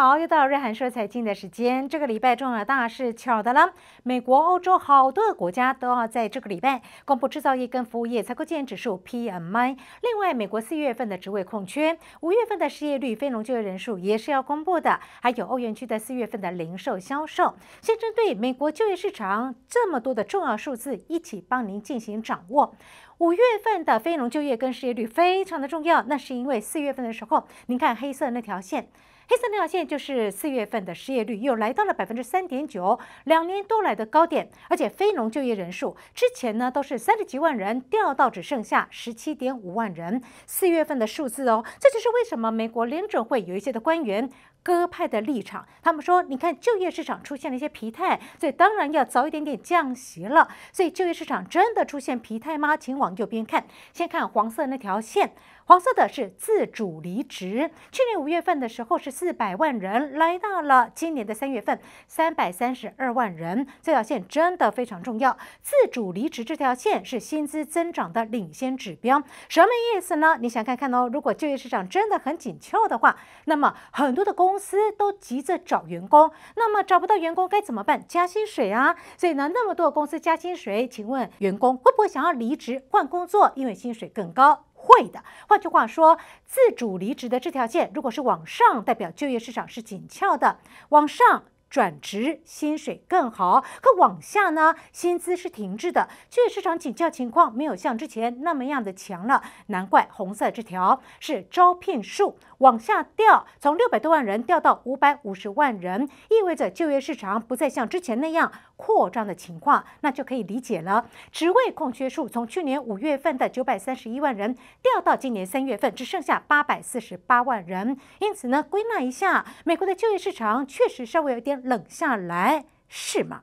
好，又到了瑞涵说财经的时间。这个礼拜重要大事巧的了，美国、欧洲好多国家都要在这个礼拜公布制造业跟服务业采购建指数 （PMI）。另外，美国四月份的职位空缺、五月份的失业率、非农就业人数也是要公布的。还有欧元区的四月份的零售销售。先针对美国就业市场这么多的重要数字，一起帮您进行掌握。五月份的非农就业跟失业率非常的重要，那是因为四月份的时候，您看黑色那条线。黑色那条线就是四月份的失业率又来到了百分之三点九，两年多来的高点，而且非农就业人数之前呢都是三十几万人，掉到只剩下十七点五万人，四月份的数字哦。这就是为什么美国联准会有一些的官员鸽派的立场，他们说你看就业市场出现了一些疲态，所以当然要早一点点降息了。所以就业市场真的出现疲态吗？请往右边看，先看黄色那条线。黄色的是自主离职，去年五月份的时候是四百万人，来到了今年的三月份三百三十二万人。这条线真的非常重要，自主离职这条线是薪资增长的领先指标。什么意思呢？你想看看哦，如果就业市场真的很紧俏的话，那么很多的公司都急着找员工，那么找不到员工该怎么办？加薪水啊！所以呢，那么多公司加薪水，请问员工会不会想要离职换工作，因为薪水更高？会的，换句话说，自主离职的这条线，如果是往上，代表就业市场是紧俏的，往上转职薪水更好；可往下呢，薪资是停滞的，就业市场紧俏情况没有像之前那么样的强了，难怪红色这条是招聘数往下掉，从六百多万人掉到五百五十万人，意味着就业市场不再像之前那样。扩张的情况，那就可以理解了。职位空缺数从去年五月份的九百三十一万人，掉到今年三月份只剩下八百四十八万人。因此呢，归纳一下，美国的就业市场确实稍微有点冷下来，是吗？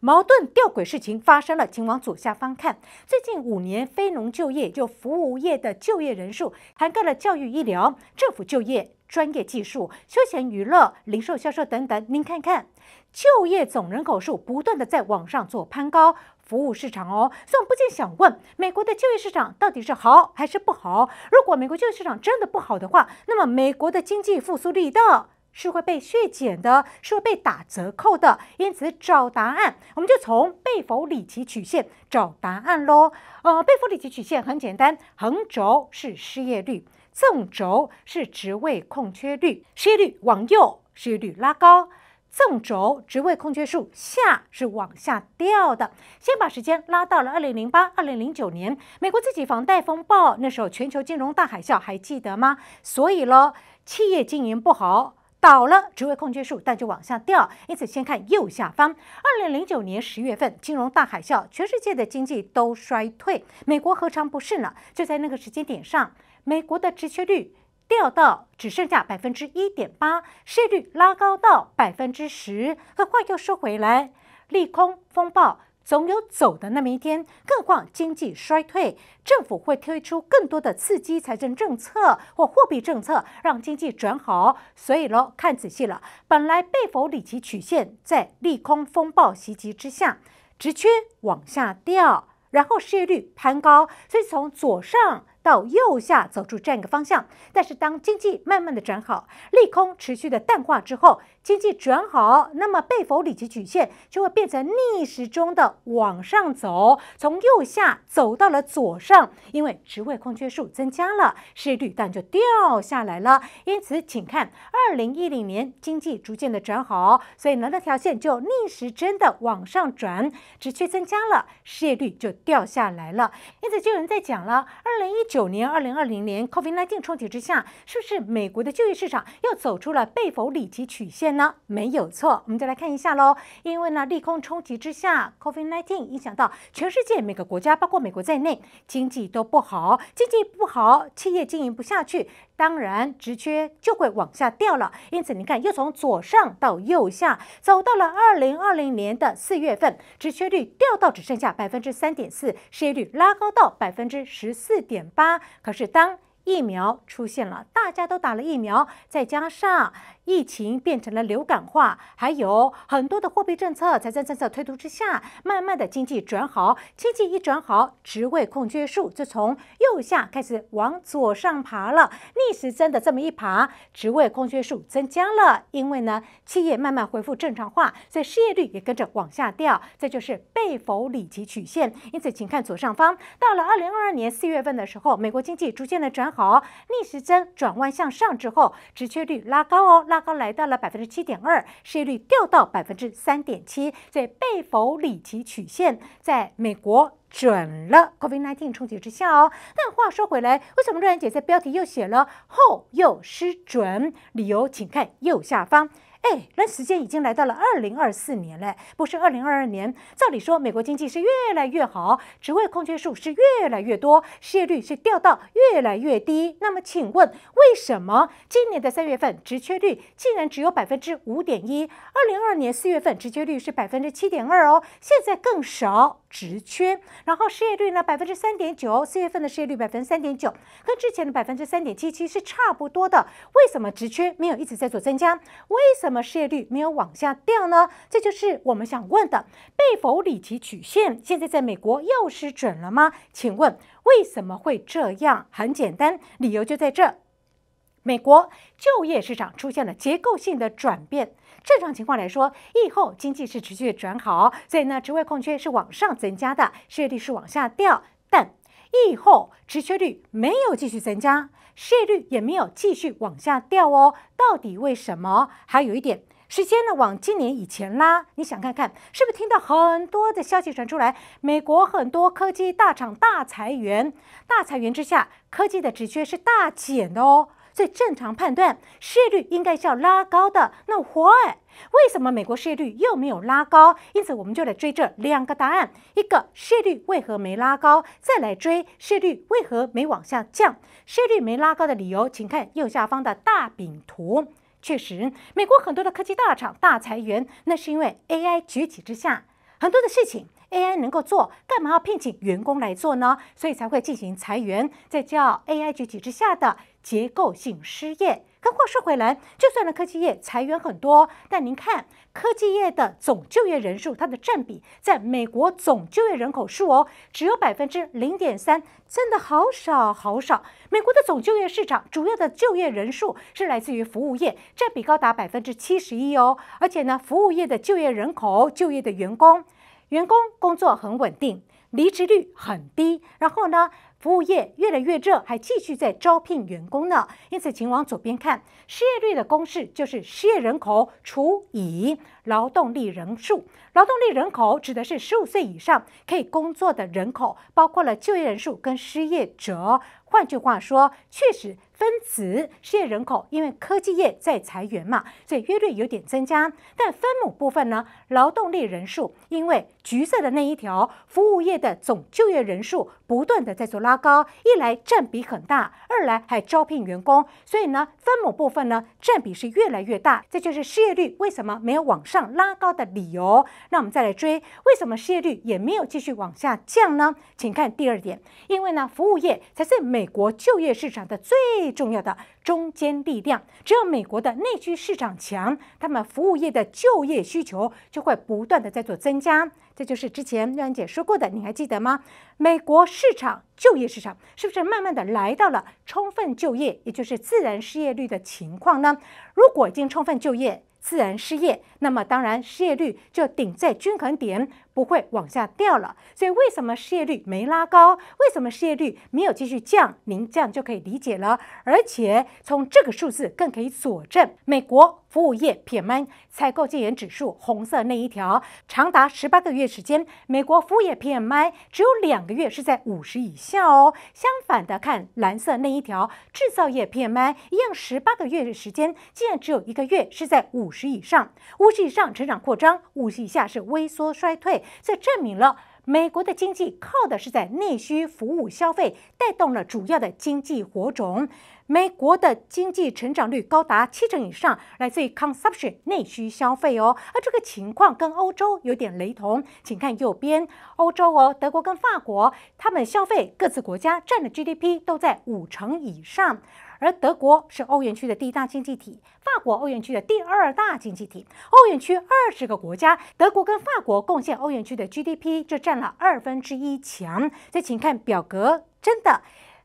矛盾吊诡事情发生了，请往左下方看。最近五年非农就业，就服务业的就业人数，涵盖了教育、医疗、政府就业、专业技术、休闲娱乐、零售销售等等。您看看。就业总人口数不断的在往上做攀高，服务市场哦。所以我不禁想问：美国的就业市场到底是好还是不好？如果美国就业市场真的不好的话，那么美国的经济复苏力道？是会被削减的，是会被打折扣的。因此，找答案我们就从贝弗里奇曲线找答案喽。呃，贝弗里奇曲线很简单，横轴是失业率，纵轴是职位空缺率，失业率往右，失业率拉高。纵轴职位空缺数下是往下掉的。先把时间拉到了二零零八、二零零九年，美国自己房贷风暴，那时候全球金融大海啸，还记得吗？所以喽，企业经营不好，倒了，职位空缺数，但就往下掉。因此，先看右下方，二零零九年十月份，金融大海啸，全世界的经济都衰退，美国何尝不是呢？就在那个时间点上，美国的职缺率。掉到只剩下百分之一点八，失率拉高到百分之十。可话又说回来，利空风暴总有走的那么一天，何况经济衰退，政府会推出更多的刺激财政政策或货币政策，让经济转好。所以咯，看仔细了，本来贝弗里奇曲线在利空风暴袭击之下直趋往下掉，然后失业率攀高，所以从左上。到右下走出这样一个方向，但是当经济慢慢的转好，利空持续的淡化之后，经济转好，那么被否理及曲线就会变成逆时钟的往上走，从右下走到了左上，因为职位空缺数增加了，失业率当然就掉下来了。因此，请看二零一零年经济逐渐的转好，所以呢，那条线就逆时针的往上转，职缺增加了，失业率就掉下来了。因此，就有人在讲了，二零一九。九年，二零二零年，Covid nineteen 冲击之下，是不是美国的就业市场又走出了背否里奇曲线呢？没有错，我们再来看一下喽。因为呢，利空冲击之下，Covid nineteen 影响到全世界每个国家，包括美国在内，经济都不好，经济不好，企业经营不下去。当然，职缺就会往下掉了。因此，你看，又从左上到右下走到了二零二零年的四月份，职缺率掉到只剩下百分之三点四，失业率拉高到百分之十四点八。可是，当疫苗出现了，大家都打了疫苗，再加上。疫情变成了流感化，还有很多的货币政策、财政政策推动之下，慢慢的经济转好。经济一转好，职位空缺数就从右下开始往左上爬了，逆时针的这么一爬，职位空缺数增加了。因为呢，企业慢慢恢复正常化，所以失业率也跟着往下掉。这就是背否里及曲线。因此，请看左上方，到了二零二二年四月份的时候，美国经济逐渐的转好，逆时针转弯向上之后，职缺率拉高哦。拉高来到了百分之七点二，失业率掉到百分之三点七，所以被否里奇曲线在美国准了 COVID-19 冲击之下哦。但话说回来，为什么瑞安姐在标题又写了后又失准？理由请看右下方。哎，那时间已经来到了二零二四年了，不是二零二二年。照理说，美国经济是越来越好，职位空缺数是越来越多，失业率是掉到越来越低。那么，请问为什么今年的三月份职缺率竟然只有百分之五点一？二零二二年四月份职缺率是百分之七点二哦，现在更少。职缺，然后失业率呢？百分之三点九，四月份的失业率百分之三点九，跟之前的百分之三点七七是差不多的。为什么职缺没有一直在做增加？为什么失业率没有往下掉呢？这就是我们想问的。被否里积曲线现在在美国又失准了吗？请问为什么会这样？很简单，理由就在这。美国就业市场出现了结构性的转变。正常情况来说，疫后经济是持续转好，所以呢，职位空缺是往上增加的，失业率是往下掉。但疫后职缺率没有继续增加，失业率也没有继续往下掉哦。到底为什么？还有一点，时间呢往今年以前拉，你想看看是不是听到很多的消息传出来，美国很多科技大厂大裁员，大裁员之下，科技的职缺是大减的哦。最正常判断，失业率应该是要拉高的。那 why 为什么美国失业率又没有拉高？因此我们就来追这两个答案：一个失业率为何没拉高，再来追失业率为何没往下降。失业率没拉高的理由，请看右下方的大饼图。确实，美国很多的科技大厂大裁员，那是因为 AI 崛起之下，很多的事情。AI 能够做，干嘛要聘请员工来做呢？所以才会进行裁员，这叫 AI 崛起之下的结构性失业。可话说回来，就算了科技业裁员很多，但您看科技业的总就业人数，它的占比在美国总就业人口数哦，只有百分之零点三，真的好少好少。美国的总就业市场主要的就业人数是来自于服务业，占比高达百分之七十一哦。而且呢，服务业的就业人口、就业的员工。员工工作很稳定，离职率很低。然后呢，服务业越来越热，还继续在招聘员工呢。因此，请往左边看，失业率的公式就是失业人口除以劳动力人数。劳动力人口指的是十五岁以上可以工作的人口，包括了就业人数跟失业者。换句话说，确实分子失业人口，因为科技业在裁员嘛，所以约率有点增加。但分母部分呢，劳动力人数，因为橘色的那一条，服务业的总就业人数不断的在做拉高，一来占比很大，二来还招聘员工，所以呢，分母部分呢占比是越来越大，这就是失业率为什么没有往上拉高的理由。那我们再来追，为什么失业率也没有继续往下降呢？请看第二点，因为呢，服务业才是美国就业市场的最重要的。中坚力量，只要美国的内需市场强，他们服务业的就业需求就会不断的在做增加。这就是之前安姐说过的，你还记得吗？美国市场就业市场是不是慢慢的来到了充分就业，也就是自然失业率的情况呢？如果已经充分就业，自然失业，那么当然失业率就顶在均衡点。不会往下掉了，所以为什么失业率没拉高？为什么失业率没有继续降、您这样就可以理解了。而且从这个数字更可以佐证，美国服务业 PMI 采购经理指数红色那一条，长达十八个月时间，美国服务业 PMI 只有两个月是在五十以下哦。相反的，看蓝色那一条，制造业 PMI 一样十八个月的时间，竟然只有一个月是在五十以上。五十以上成长扩张，五十以下是微缩衰退。这证明了美国的经济靠的是在内需服务消费带动了主要的经济火种。美国的经济成长率高达七成以上，来自于 consumption 内需消费哦。而这个情况跟欧洲有点雷同，请看右边欧洲哦，德国跟法国，他们消费各自国家占的 GDP 都在五成以上。而德国是欧元区的第一大经济体，法国欧元区的第二大经济体。欧元区二十个国家，德国跟法国贡献欧元区的 GDP 就占了二分之一强。再请看表格，真的，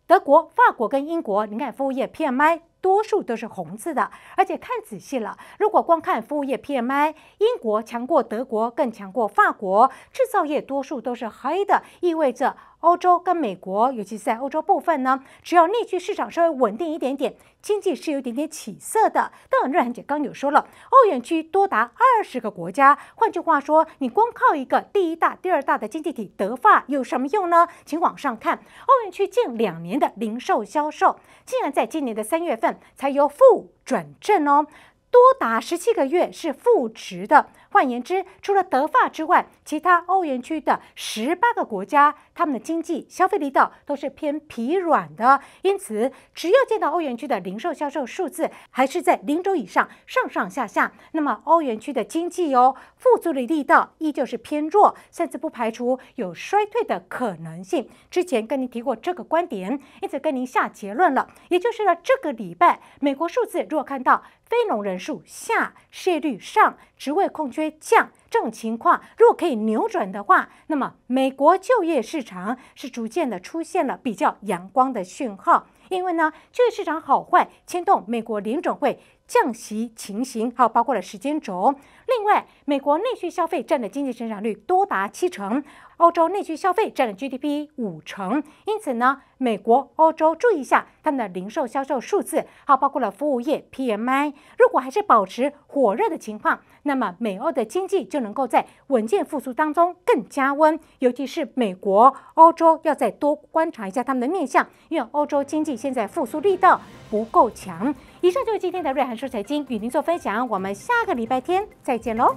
德国、法国跟英国，你看服务业 PMI 多数都是红字的，而且看仔细了，如果光看服务业 PMI，英国强过德国，更强过法国。制造业多数都是黑的，意味着。欧洲跟美国，尤其是在欧洲部分呢，只要内需市场稍微稳定一点点，经济是有一点点起色的。刚刚瑞涵姐刚有说了，欧元区多达二十个国家，换句话说，你光靠一个第一大、第二大的经济体德法有什么用呢？请往上看，欧元区近两年的零售销售，竟然在今年的三月份才由负转正哦，多达十七个月是负值的。换言之，除了德法之外，其他欧元区的十八个国家，他们的经济消费力道都是偏疲软的。因此，只要见到欧元区的零售销售数字还是在零轴以上上上下下，那么欧元区的经济哦，复苏的力道依旧是偏弱，甚至不排除有衰退的可能性。之前跟您提过这个观点，因此跟您下结论了，也就是呢，这个礼拜美国数字若看到非农人数下，失业率上。职位空缺降这种情况，如果可以扭转的话，那么美国就业市场是逐渐的出现了比较阳光的讯号。因为呢，就业市场好坏牵动美国联准会。降息情形，还有包括了时间轴。另外，美国内需消费占的经济增长率多达七成，欧洲内需消费占了 GDP 五成。因此呢，美国、欧洲注意一下他们的零售销售数字，还有包括了服务业 PMI。如果还是保持火热的情况，那么美欧的经济就能够在稳健复苏当中更加温。尤其是美国、欧洲要再多观察一下他们的面相，因为欧洲经济现在复苏力道不够强。以上就是今天的瑞涵说财经与您做分享，我们下个礼拜天再见喽。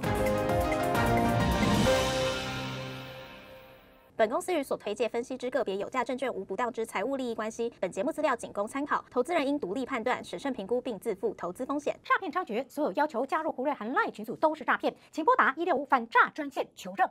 本公司与所推介分析之个别有价证券无不当之财务利益关系，本节目资料仅供参考，投资人应独立判断、审慎评估并自负投资风险。诈骗猖獗，所有要求加入胡瑞涵赖群组都是诈骗，请拨打一六五反诈专线求证。